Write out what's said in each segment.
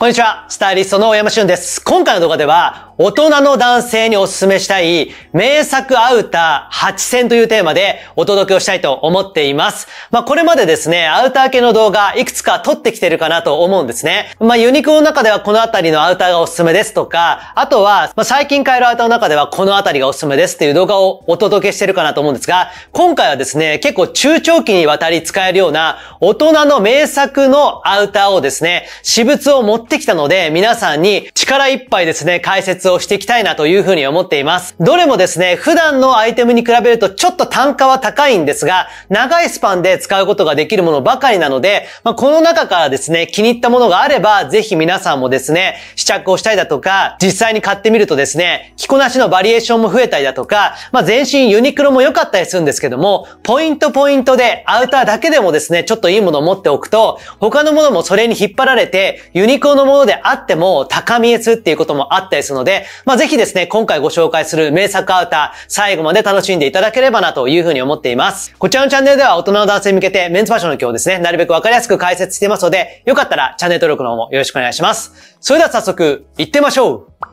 こんにちは、スタイリストの大山俊です。今回の動画では、大人の男性におすすめしたい、名作アウター8選というテーマでお届けをしたいと思っています。まあ、これまでですね、アウター系の動画、いくつか撮ってきてるかなと思うんですね。まあ、ユニクロの中ではこのあたりのアウターがおすすめですとか、あとは、まあ、最近買えるアウターの中ではこのあたりがおすすめですっていう動画をお届けしてるかなと思うんですが、今回はですね、結構中長期にわたり使えるような、大人の名作のアウターをですね、私物を持ってってきたので、皆さんに力いっぱいですね、解説をしていきたいなというふうに思っています。どれもですね、普段のアイテムに比べるとちょっと単価は高いんですが、長いスパンで使うことができるものばかりなので、まあ、この中からですね、気に入ったものがあれば、ぜひ皆さんもですね、試着をしたいだとか、実際に買ってみるとですね、着こなしのバリエーションも増えたりだとか、まあ、全身ユニクロも良かったりするんですけども、ポイントポイントでアウターだけでもですね、ちょっといいものを持っておくと、他のものもそれに引っ張られて、ユニクロののものであっても高見えすっていうこともあったりするので、まあ、ぜひですね、今回ご紹介する名作アウター、最後まで楽しんでいただければなというふうに思っています。こちらのチャンネルでは大人の男性に向けてメンズファッションの今日ですね、なるべくわかりやすく解説していますので、よかったらチャンネル登録の方もよろしくお願いします。それでは早速、行ってみましょう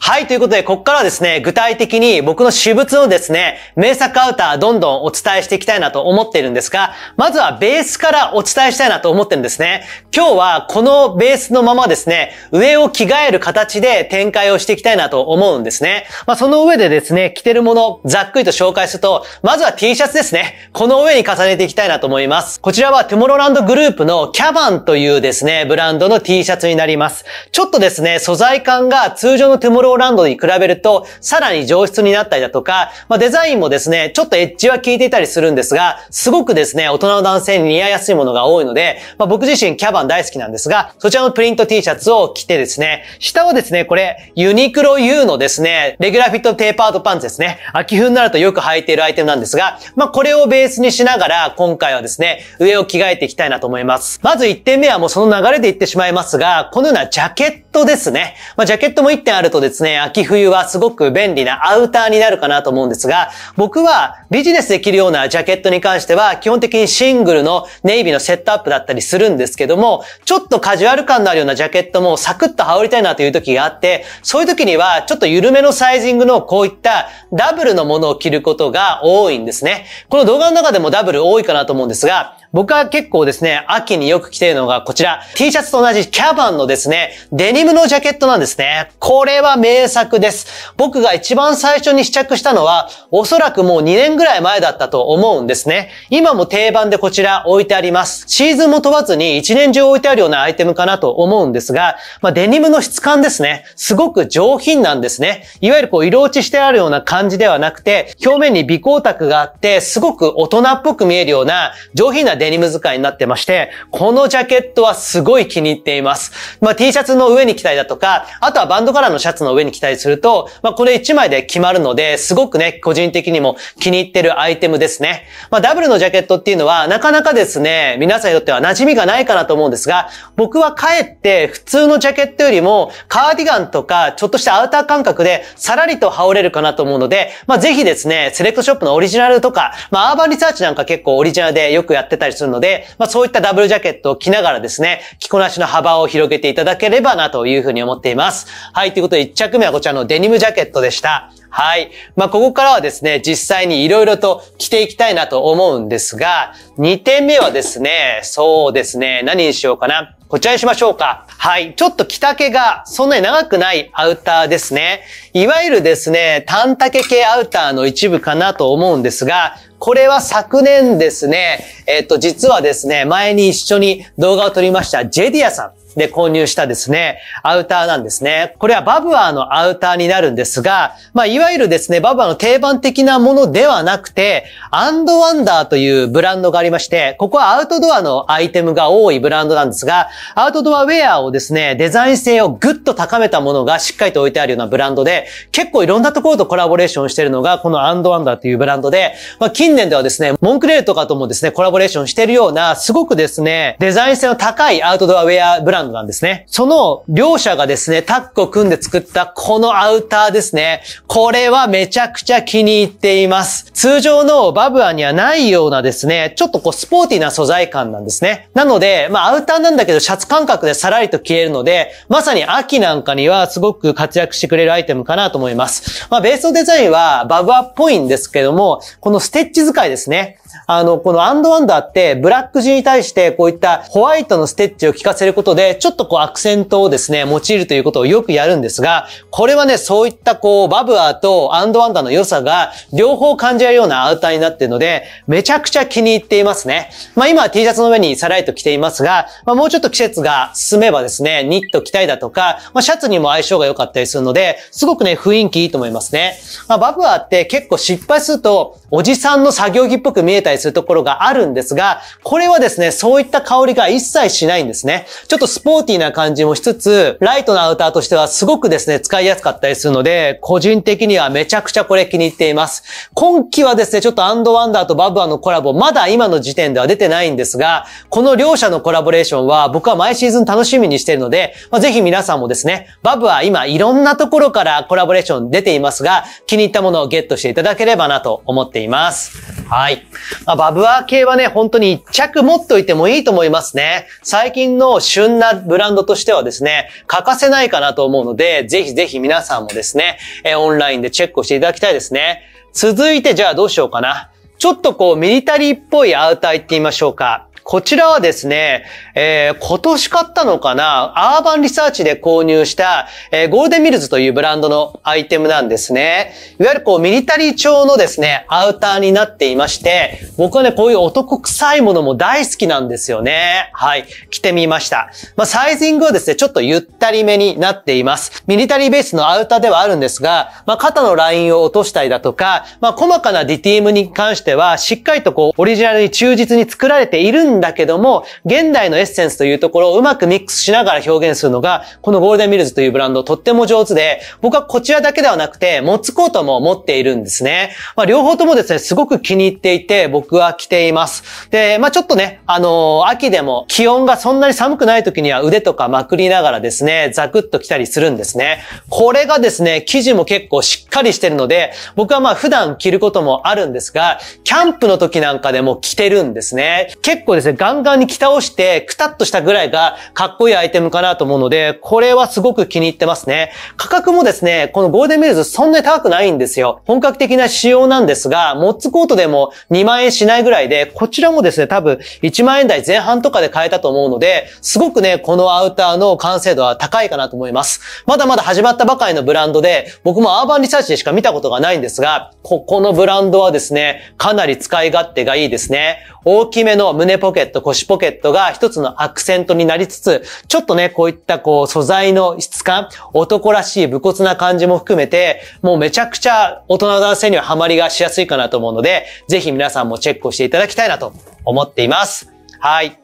はい、ということで、ここからはですね、具体的に僕の私物のですね、名作アウターどんどんお伝えしていきたいなと思っているんですが、まずはベースからお伝えしたいなと思ってるんですね。今日はこのベースのままですね、上を着替える形で展開をしていきたいなと思うんですね。まあ、その上でですね、着てるもの、ざっくりと紹介すると、まずは T シャツですね。この上に重ねていきたいなと思います。こちらはゥモロランドグループのキャバンというですね、ブランドの T シャツになります。ちょっとですね、素材感が通常のテモロローランドに比べると、さらに上質になったりだとか、まあ、デザインもですね、ちょっとエッジは効いていたりするんですが、すごくですね、大人の男性に似合いやすいものが多いので、まあ、僕自身キャバン大好きなんですが、そちらのプリント T シャツを着てですね、下はですね、これ、ユニクロ U のですね、レギュラーフィットテーパードパンツですね、秋冬になるとよく履いているアイテムなんですが、まあ、これをベースにしながら、今回はですね、上を着替えていきたいなと思います。まず1点目はもうその流れで言ってしまいますが、このようなジャケットトですね。まあ、ジャケットも1点あるとですね、秋冬はすごく便利なアウターになるかなと思うんですが、僕はビジネスできるようなジャケットに関しては、基本的にシングルのネイビーのセットアップだったりするんですけども、ちょっとカジュアル感のあるようなジャケットもサクッと羽織りたいなという時があって、そういう時にはちょっと緩めのサイジングのこういったダブルのものを着ることが多いんですね。この動画の中でもダブル多いかなと思うんですが、僕は結構ですね、秋によく着ているのがこちら、T シャツと同じキャバンのですね、デニムのジャケットなんですね。これは名作です。僕が一番最初に試着したのは、おそらくもう2年ぐらい前だったと思うんですね。今も定番でこちら置いてあります。シーズンも問わずに1年中置いてあるようなアイテムかなと思うんですが、まあ、デニムの質感ですね。すごく上品なんですね。いわゆるこう色落ちしてあるような感じではなくて、表面に微光沢があって、すごく大人っぽく見えるような上品なデニム使いになってまして、このジャケットはすごい気に入っています。まあ、T シャツの上に着たりだとか、あとはバンドカラーのシャツの上に着たりすると、まあ、これ1枚で決まるので、すごくね、個人的にも気に入ってるアイテムですね。まあ、ダブルのジャケットっていうのは、なかなかですね、皆さんにとっては馴染みがないかなと思うんですが、僕はかえって普通のジャケットよりも、カーディガンとか、ちょっとしたアウター感覚で、さらりと羽織れるかなと思うので、まあ、ぜひですね、セレクトショップのオリジナルとか、まあ、アーバンリサーチなんか結構オリジナルでよくやってたりりするので、まあそういったダブルジャケットを着ながらですね、着こなしの幅を広げていただければなというふうに思っています。はい、ということで1着目はこちらのデニムジャケットでした。はい。まあ、ここからはですね、実際に色々と着ていきたいなと思うんですが、2点目はですね、そうですね、何にしようかな。こちらにしましょうか。はい。ちょっと着丈がそんなに長くないアウターですね。いわゆるですね、短丈系アウターの一部かなと思うんですが、これは昨年ですね、えっと、実はですね、前に一緒に動画を撮りました、ジェディアさん。で購入したですね、アウターなんですね。これはバブアーのアウターになるんですが、まあ、いわゆるですね、バブアーの定番的なものではなくて、アンドワンダーというブランドがありまして、ここはアウトドアのアイテムが多いブランドなんですが、アウトドアウェアをですね、デザイン性をぐっと高めたものがしっかりと置いてあるようなブランドで、結構いろんなところとコラボレーションしてるのが、このアンドワンダーというブランドで、まあ、近年ではですね、モンクレールとかともですね、コラボレーションしてるような、すごくですね、デザイン性の高いアウトドアウェアブランドなんですね。その両者がですね、タッグを組んで作ったこのアウターですね。これはめちゃくちゃ気に入っています。通常のバブアにはないようなですね、ちょっとこうスポーティーな素材感なんですね。なので、まあアウターなんだけどシャツ感覚でさらりと消えるので、まさに秋なんかにはすごく活躍してくれるアイテムかなと思います。まあベースのデザインはバブアっぽいんですけども、このステッチ使いですね。あの、このアンドワンダーって、ブラック地に対してこういったホワイトのステッチを効かせることで、ちょっとこうアクセントをですね、用いるということをよくやるんですが、これはね、そういったこう、バブアーとアンドワンダーの良さが、両方感じられるようなアウターになっているので、めちゃくちゃ気に入っていますね。まあ今は T シャツの上にサライト着ていますが、まあもうちょっと季節が進めばですね、ニット着たいだとか、まあシャツにも相性が良かったりするので、すごくね、雰囲気いいと思いますね。まあバブアーって結構失敗すると、おじさんの作業着っぽく見ええたりするところがあるんですが、これはですね、そういった香りが一切しないんですね。ちょっとスポーティーな感じもしつつ、ライトなアウターとしてはすごくですね、使いやすかったりするので、個人的にはめちゃくちゃこれ気に入っています。今季はですね、ちょっとアンドワンダーとバブアのコラボ、まだ今の時点では出てないんですが、この両者のコラボレーションは僕は毎シーズン楽しみにしているので、まあ、ぜひ皆さんもですね、バブは今いろんなところからコラボレーション出ていますが、気に入ったものをゲットしていただければなと思っています。はい。まあ、バブアー系はね、本当に一着持っといてもいいと思いますね。最近の旬なブランドとしてはですね、欠かせないかなと思うので、ぜひぜひ皆さんもですね、えオンラインでチェックをしていただきたいですね。続いて、じゃあどうしようかな。ちょっとこう、ミリタリーっぽいアウター行ってみましょうか。こちらはですね、えー、今年買ったのかなアーバンリサーチで購入した、えー、ゴールデンミルズというブランドのアイテムなんですね。いわゆるこう、ミリタリー調のですね、アウターになっていまして、僕はね、こういう男臭いものも大好きなんですよね。はい。着てみました。まあ、サイズングはですね、ちょっとゆったりめになっています。ミリタリーベースのアウターではあるんですが、まあ、肩のラインを落としたりだとか、まあ、細かなディティームに関しては、しっかりとこう、オリジナルに忠実に作られているんだけども、現代のエッセンスというところをうまくミックスしながら表現するのが、このゴールデンミルズというブランドとっても上手で、僕はこちらだけではなくて、モッツコートも持っているんですね。まあ、両方ともですね、すごく気に入っていて、僕は着ています。で、まあ、ちょっとね、あのー、秋でも気温がそんなに寒くない時には腕とかまくりながらですね、ザクッと着たりするんですね。これがですね、生地も結構しっかりしてるので、僕はまあ普段着ることもあるんですが、キャンプの時なんかでも着てるんですね。結構ですね、ですね、ガンガンに着倒して、くたっとしたぐらいがかっこいいアイテムかなと思うので、これはすごく気に入ってますね。価格もですね、このゴールデンミルズそんなに高くないんですよ。本格的な仕様なんですが、モッツコートでも2万円しないぐらいで、こちらもですね、多分1万円台前半とかで買えたと思うので、すごくね、このアウターの完成度は高いかなと思います。まだまだ始まったばかりのブランドで、僕もアーバンリサーチでしか見たことがないんですが、ここのブランドはですね、かなり使い勝手がいいですね。大きめの胸ポケット、腰ポケットが一つのアクセントになりつつ、ちょっとね、こういったこう素材の質感、男らしい武骨な感じも含めて、もうめちゃくちゃ大人の男性にはハマりがしやすいかなと思うので、ぜひ皆さんもチェックをしていただきたいなと思っています。はい。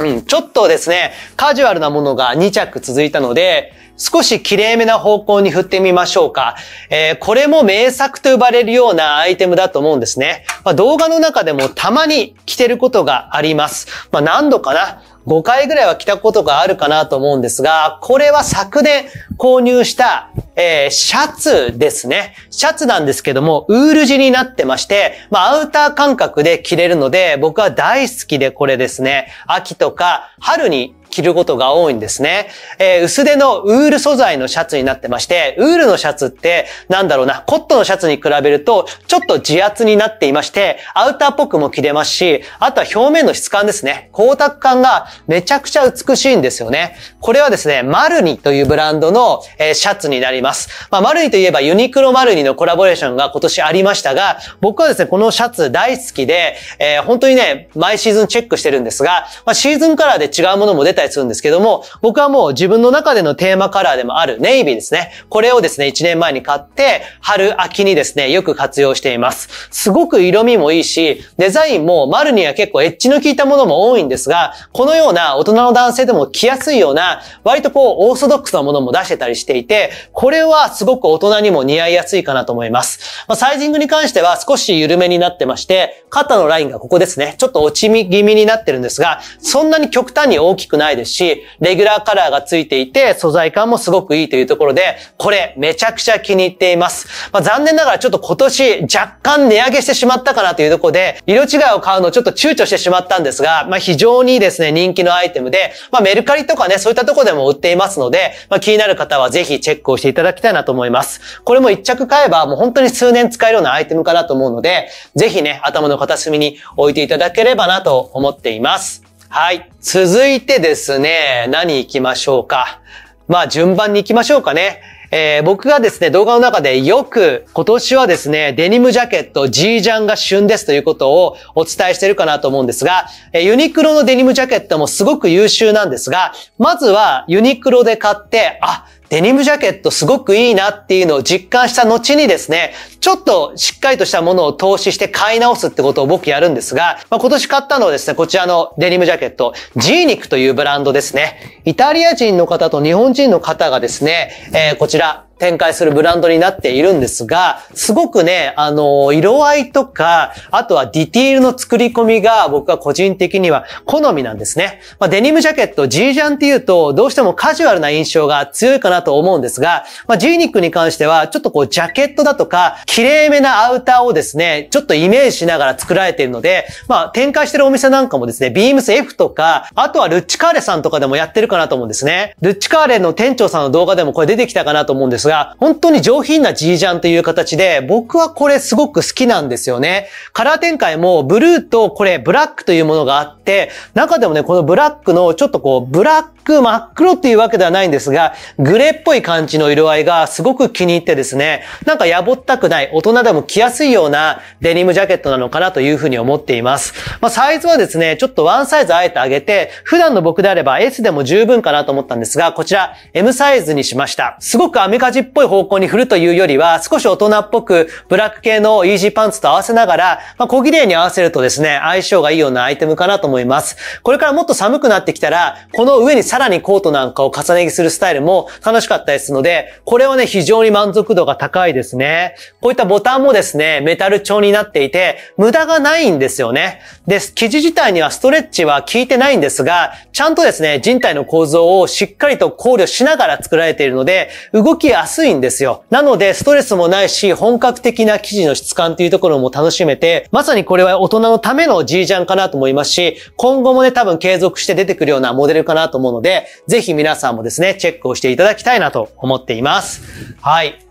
うん、ちょっとですね、カジュアルなものが2着続いたので、少し綺麗めな方向に振ってみましょうか。えー、これも名作と呼ばれるようなアイテムだと思うんですね。まあ、動画の中でもたまに着てることがあります。まあ、何度かな。5回ぐらいは着たことがあるかなと思うんですが、これは昨年購入した、えー、シャツですね。シャツなんですけども、ウール地になってまして、まあ、アウター感覚で着れるので、僕は大好きでこれですね。秋とか春に着ることが多いんですね。えー、薄手のウール素材のシャツになってまして、ウールのシャツって、なんだろうな、コットのシャツに比べると、ちょっと自圧になっていまして、アウターっぽくも着れますし、あとは表面の質感ですね。光沢感がめちゃくちゃ美しいんですよね。これはですね、マルニというブランドの、えー、シャツになります。まあ、マルニといえばユニクロマルニのコラボレーションが今年ありましたが、僕はですね、このシャツ大好きで、えー、本当にね、毎シーズンチェックしてるんですが、まあ、シーズンカラーで違うものも出たりするんですけども、僕はもう自分の中でのテーマカラーでもあるネイビーですね。これをですね、1年前に買って、春秋にですね、よく活用しています。すごく色味もいいし、デザインも丸には結構エッジの効いたものも多いんですが、このような大人の男性でも着やすいような、割とこう、オーソドックスなものも出してたりしていて、これはすごく大人にも似合いやすいかなと思います。まあ、サイジングに関しては少し緩めになってまして、肩のラインがここですね、ちょっと落ち気味になってるんですが、そんなに極端に大きくないいですし、レギュラーカラーがついていて、素材感もすごくいいというところで、これめちゃくちゃ気に入っています。まあ、残念ながらちょっと今年若干値上げしてしまったかなというところで、色違いを買うのをちょっと躊躇してしまったんですが、まあ、非常にですね、人気のアイテムで、まあ、メルカリとかね、そういったところでも売っていますので、まあ、気になる方はぜひチェックをしていただきたいなと思います。これも一着買えばもう本当に数年使えるようなアイテムかなと思うので、ぜひね、頭の片隅に置いていただければなと思っています。はい。続いてですね、何行きましょうか。まあ、順番に行きましょうかね。えー、僕がですね、動画の中でよく今年はですね、デニムジャケット、G ジャンが旬ですということをお伝えしてるかなと思うんですが、えー、ユニクロのデニムジャケットもすごく優秀なんですが、まずはユニクロで買って、あ、デニムジャケットすごくいいなっていうのを実感した後にですね、ちょっとしっかりとしたものを投資して買い直すってことを僕やるんですが、まあ、今年買ったのはですね、こちらのデニムジャケット、ジーニクというブランドですね。イタリア人の方と日本人の方がですね、えー、こちら、展開するブランドになっているんですが、すごくね、あの、色合いとか、あとはディティールの作り込みが僕は個人的には好みなんですね。まあ、デニムジャケット、G ジャンっていうと、どうしてもカジュアルな印象が強いかなと思うんですが、まあ、G ニックに関しては、ちょっとこう、ジャケットだとか、綺麗めなアウターをですね、ちょっとイメージしながら作られているので、まあ、展開してるお店なんかもですね、ビームス F とか、あとはルッチカーレさんとかでもやってるかなと思うんですね。ルッチカーレの店長さんの動画でもこれ出てきたかなと思うんですですが、本当に上品な G ジャンという形で、僕はこれすごく好きなんですよね。カラー展開もブルーとこれブラックというものがあって、中でもね、このブラックのちょっとこう、ブラック真っ黒っていうわけではないんですが、グレーっぽい感じの色合いがすごく気に入ってですね、なんかやぼったくない、大人でも着やすいようなデニムジャケットなのかなというふうに思っています。まあ、サイズはですね、ちょっとワンサイズあえて上げて、普段の僕であれば S でも十分かなと思ったんですが、こちら M サイズにしました。すごくジっぽい方向に振るというよりは、少し大人っぽく、ブラック系のイージーパンツと合わせながら、まあ、小綺麗に合わせるとですね、相性がいいようなアイテムかなと思います。これからもっと寒くなってきたら、この上にさらにコートなんかを重ね着するスタイルも楽しかったですので、これはね、非常に満足度が高いですね。こういったボタンもですね、メタル調になっていて、無駄がないんですよね。で、生地自体にはストレッチは効いてないんですが、ちゃんとですね、人体の構造をしっかりと考慮しながら作られているので、動きや安いんですよ。なので、ストレスもないし、本格的な生地の質感というところも楽しめて、まさにこれは大人のための G ジャンかなと思いますし、今後もね、多分継続して出てくるようなモデルかなと思うので、ぜひ皆さんもですね、チェックをしていただきたいなと思っています。はい。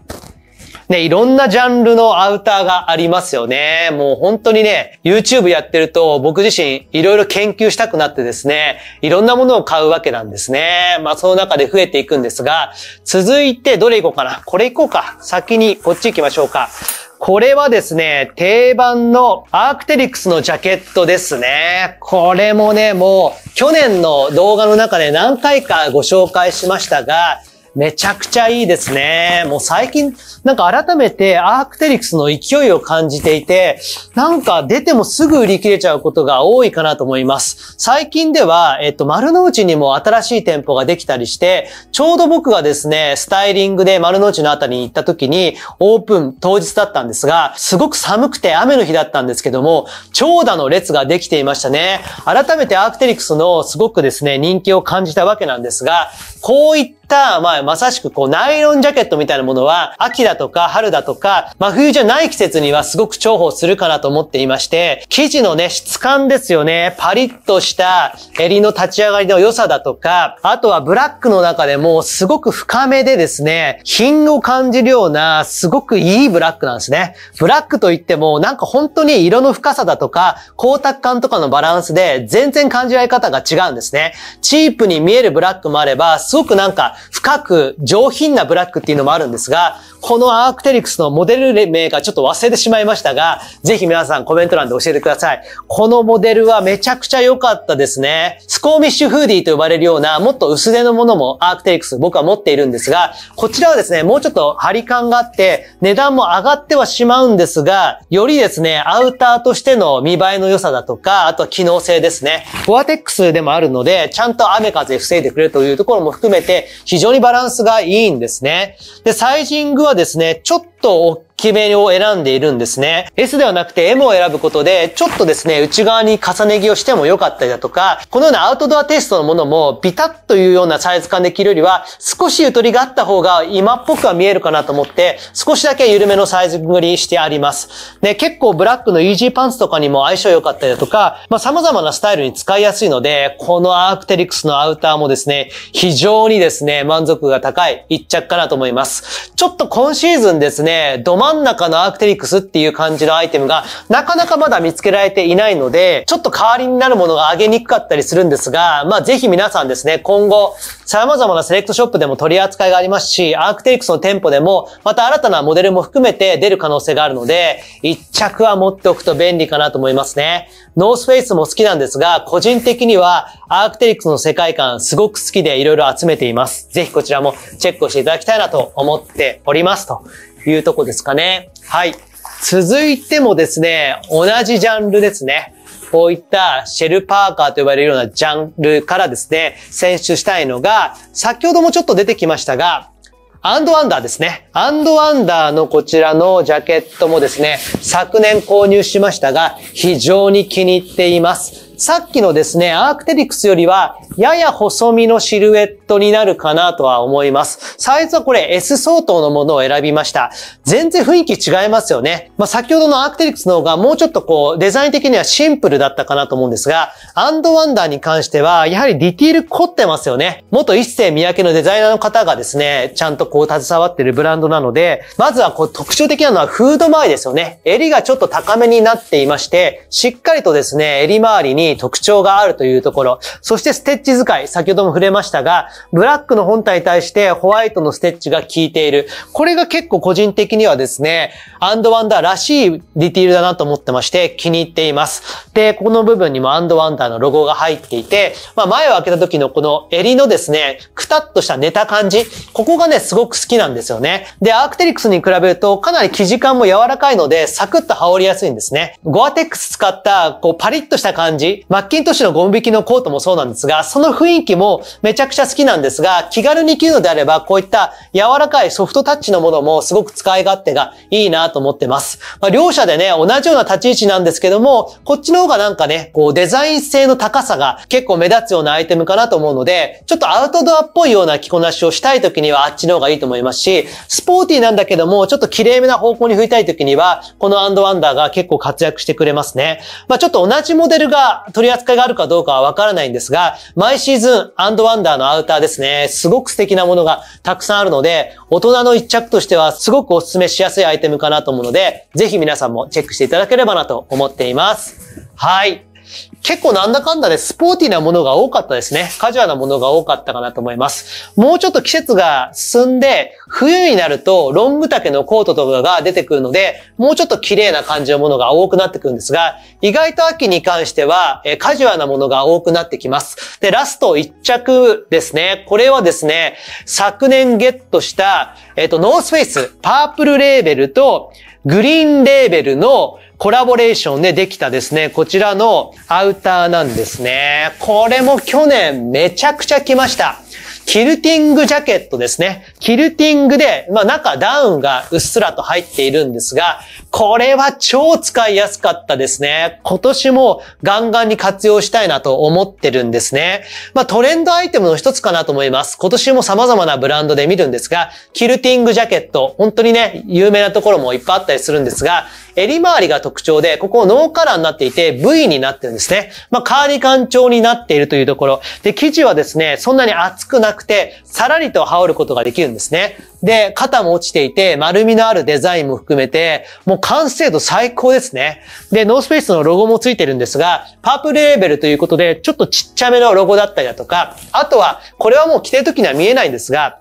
ね、いろんなジャンルのアウターがありますよね。もう本当にね、YouTube やってると僕自身いろいろ研究したくなってですね、いろんなものを買うわけなんですね。まあその中で増えていくんですが、続いてどれいこうかな。これいこうか。先にこっち行きましょうか。これはですね、定番のアークテリクスのジャケットですね。これもね、もう去年の動画の中で何回かご紹介しましたが、めちゃくちゃいいですね。もう最近、なんか改めてアークテリクスの勢いを感じていて、なんか出てもすぐ売り切れちゃうことが多いかなと思います。最近では、えっと、丸の内にも新しい店舗ができたりして、ちょうど僕がですね、スタイリングで丸の内のあたりに行った時に、オープン当日だったんですが、すごく寒くて雨の日だったんですけども、長蛇の列ができていましたね。改めてアークテリクスのすごくですね、人気を感じたわけなんですが、こういった、まあ、まさしくこうナイロンジャケットみたいなものは秋だとか春だとか真冬じゃない季節にはすごく重宝するかなと思っていまして生地のね質感ですよねパリッとした襟の立ち上がりの良さだとかあとはブラックの中でもすごく深めでですね品を感じるようなすごくいいブラックなんですねブラックといってもなんか本当に色の深さだとか光沢感とかのバランスで全然感じられ方が違うんですねチープに見えるブラックもあればすごくなんか深く上品なブラックっていうのもあるんですが、このアークテリクスのモデル名がちょっと忘れてしまいましたが、ぜひ皆さんコメント欄で教えてください。このモデルはめちゃくちゃ良かったですね。スコーミッシュフーディーと呼ばれるようなもっと薄手のものもアークテリクス僕は持っているんですが、こちらはですね、もうちょっと張り感があって値段も上がってはしまうんですが、よりですね、アウターとしての見栄えの良さだとか、あとは機能性ですね。ゴアテックスでもあるので、ちゃんと雨風防いでくれるというところも含めて非常にバランランスがいいんですね。で、サイジングはですね、ちょっと大き目を選んでいるんですね。S ではなくて M を選ぶことで、ちょっとですね、内側に重ね着をしても良かったりだとか、このようなアウトドアテイストのものも、ビタッというようなサイズ感で着るよりは、少しゆとりがあった方が今っぽくは見えるかなと思って、少しだけ緩めのサイズ繰りしてあります。で、結構ブラックのイージーパンツとかにも相性良かったりだとか、まあ様々なスタイルに使いやすいので、このアークテリクスのアウターもですね、非常にですね、満足が高い一着かなと思います。ちょっと今シーズンですね、ど真真ん中のアークテリクスっていう感じのアイテムが、なかなかまだ見つけられていないので、ちょっと代わりになるものが上げにくかったりするんですが、まあぜひ皆さんですね、今後、様々なセレクトショップでも取り扱いがありますし、アークテリクスの店舗でも、また新たなモデルも含めて出る可能性があるので、1着は持っておくと便利かなと思いますね。ノースフェイスも好きなんですが、個人的にはアークテリクスの世界観すごく好きでいろいろ集めています。ぜひこちらもチェックをしていただきたいなと思っておりますというとこですかね。はい。続いてもですね、同じジャンルですね。こういったシェルパーカーと呼ばれるようなジャンルからですね、選出したいのが、先ほどもちょっと出てきましたが、アンドアンダーですね。アンドアンダーのこちらのジャケットもですね、昨年購入しましたが、非常に気に入っています。さっきのですね、アークテリクスよりは、やや細身のシルエットになるかなとは思います。サイズはこれ S 相当のものを選びました。全然雰囲気違いますよね。まあ、先ほどのアークテリクスの方がもうちょっとこう、デザイン的にはシンプルだったかなと思うんですが、アンドワンダーに関しては、やはりディティール凝ってますよね。元一世三宅のデザイナーの方がですね、ちゃんとこう携わってるブランドなので、まずはこう特徴的なのはフード周りですよね。襟がちょっと高めになっていまして、しっかりとですね、襟周りにに特徴があるというところ。そしてステッチ使い、先ほども触れましたが、ブラックの本体に対してホワイトのステッチが効いている。これが結構個人的にはですね、アンドワンダーらしいディティールだなと思ってまして気に入っています。で、ここの部分にもアンドワンダーのロゴが入っていて、まあ前を開けた時のこの襟のですね、くたっとした寝た感じ、ここがね、すごく好きなんですよね。で、アークテリクスに比べるとかなり生地感も柔らかいので、サクッと羽織りやすいんですね。ゴアテックス使った、こうパリッとした感じ、マッキントッシュのゴム引きのコートもそうなんですが、その雰囲気もめちゃくちゃ好きなんですが、気軽に着るのであれば、こういった柔らかいソフトタッチのものもすごく使い勝手がいいなと思ってます。まあ、両者でね、同じような立ち位置なんですけども、こっちの方がなんかね、こうデザイン性の高さが結構目立つようなアイテムかなと思うので、ちょっとアウトドアっぽいような着こなしをしたい時にはあっちの方がいいと思いますし、スポーティーなんだけども、ちょっと綺麗めな方向に振りたい時には、このアンドワンダーが結構活躍してくれますね。まあ、ちょっと同じモデルが取り扱いがあるかどうかはわからないんですが、毎シーズンアンドワンダーのアウターですね、すごく素敵なものがたくさんあるので、大人の一着としてはすごくお勧めしやすいアイテムかなと思うので、ぜひ皆さんもチェックしていただければなと思っています。はい。結構なんだかんだでスポーティーなものが多かったですね。カジュアルなものが多かったかなと思います。もうちょっと季節が進んで、冬になるとロング丈のコートとかが出てくるので、もうちょっと綺麗な感じのものが多くなってくるんですが、意外と秋に関しては、えカジュアルなものが多くなってきます。で、ラスト1着ですね。これはですね、昨年ゲットした、えっ、と、ノースフェイス、パープルレーベルと、グリーンレーベルのコラボレーションでできたですね、こちらのアウターなんですね。これも去年めちゃくちゃ来ました。キルティングジャケットですね。キルティングで、まあ中ダウンがうっすらと入っているんですが、これは超使いやすかったですね。今年もガンガンに活用したいなと思ってるんですね。まあトレンドアイテムの一つかなと思います。今年も様々なブランドで見るんですが、キルティングジャケット、本当にね、有名なところもいっぱいあったりするんですが、襟周りが特徴で、ここノーカラーになっていて、V になってるんですね。まあカーディカン調になっているというところ。で、生地はですね、そんなに厚くななくて、さらりと羽織ることができるんですね。で、肩も落ちていて、丸みのあるデザインも含めて、もう完成度最高ですね。で、ノースペースのロゴもついてるんですが、パープルレーベルということで、ちょっとちっちゃめのロゴだったりだとか、あとは、これはもう着てる時には見えないんですが、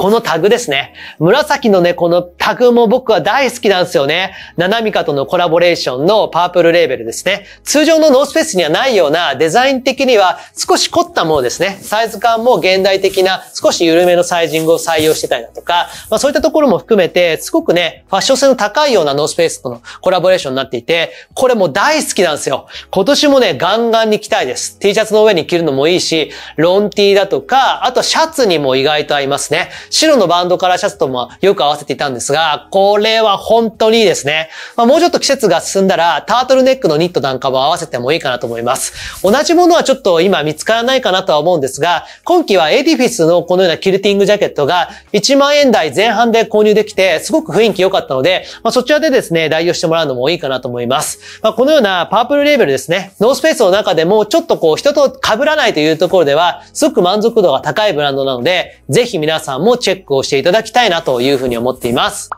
このタグですね。紫のね、このタグも僕は大好きなんですよね。ナナミカとのコラボレーションのパープルレーベルですね。通常のノースペースにはないようなデザイン的には少し凝ったものですね。サイズ感も現代的な少し緩めのサイジングを採用してたりだとか、まあそういったところも含めて、すごくね、ファッション性の高いようなノースペースとのコラボレーションになっていて、これも大好きなんですよ。今年もね、ガンガンに着たいです。T シャツの上に着るのもいいし、ロン T だとか、あとシャツにも意外と合いますね。白のバンドカラーシャツともよく合わせていたんですが、これは本当にいいですね。まあ、もうちょっと季節が進んだら、タートルネックのニットなんかも合わせてもいいかなと思います。同じものはちょっと今見つからないかなとは思うんですが、今季はエディフィスのこのようなキルティングジャケットが1万円台前半で購入できて、すごく雰囲気良かったので、まあ、そちらでですね、代用してもらうのもいいかなと思います。まあ、このようなパープルレーベルですね、ノースペースの中でもちょっとこう人と被らないというところでは、すごく満足度が高いブランドなので、ぜひ皆さんもチェックをしていただきたいなというふうに思っています。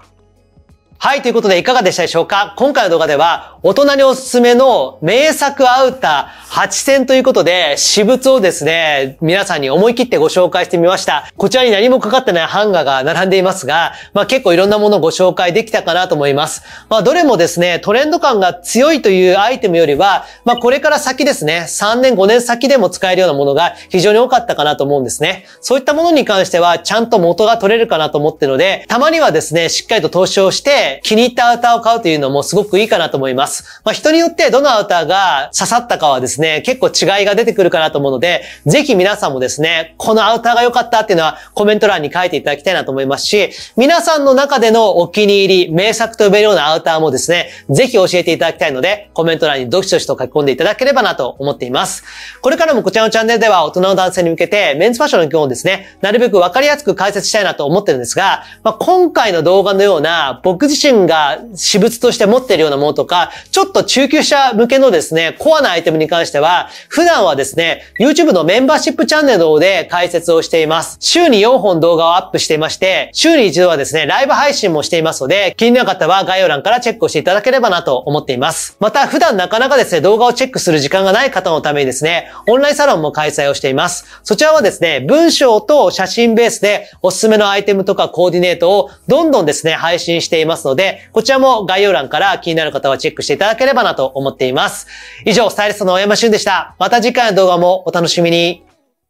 はい、ということでいかがでしたでしょうか今回の動画では、大人におすすめの名作アウター8選ということで、私物をですね、皆さんに思い切ってご紹介してみました。こちらに何もかかってないハンガーが並んでいますが、まあ結構いろんなものをご紹介できたかなと思います。まあどれもですね、トレンド感が強いというアイテムよりは、まあこれから先ですね、3年5年先でも使えるようなものが非常に多かったかなと思うんですね。そういったものに関しては、ちゃんと元が取れるかなと思ってるので、たまにはですね、しっかりと投資をして、気に入ったアウターを買うというのもすごくいいかなと思います。まあ、人によってどのアウターが刺さったかはですね、結構違いが出てくるかなと思うので、ぜひ皆さんもですね、このアウターが良かったっていうのはコメント欄に書いていただきたいなと思いますし、皆さんの中でのお気に入り、名作と呼べるようなアウターもですね、ぜひ教えていただきたいので、コメント欄にどしどしと書き込んでいただければなと思っています。これからもこちらのチャンネルでは大人の男性に向けて、メンズファッションの基本をですね、なるべくわかりやすく解説したいなと思ってるんですが、まあ、今回の動画のような僕自身身が私物として持っているようなものとか、ちょっと中級者向けのですね、コアなアイテムに関しては、普段はですね、YouTube のメンバーシップチャンネルで解説をしています。週に4本動画をアップしていまして、週に一度はですね、ライブ配信もしていますので、気になる方は概要欄からチェックをしていただければなと思っています。また、普段なかなかですね、動画をチェックする時間がない方のためにですね、オンラインサロンも開催をしています。そちらはですね、文章と写真ベースでおすすめのアイテムとかコーディネートをどんどんですね、配信していますので、ので、こちらも概要欄から気になる方はチェックしていただければなと思っています。以上、スタイリストの大山俊でした。また次回の動画もお楽しみに。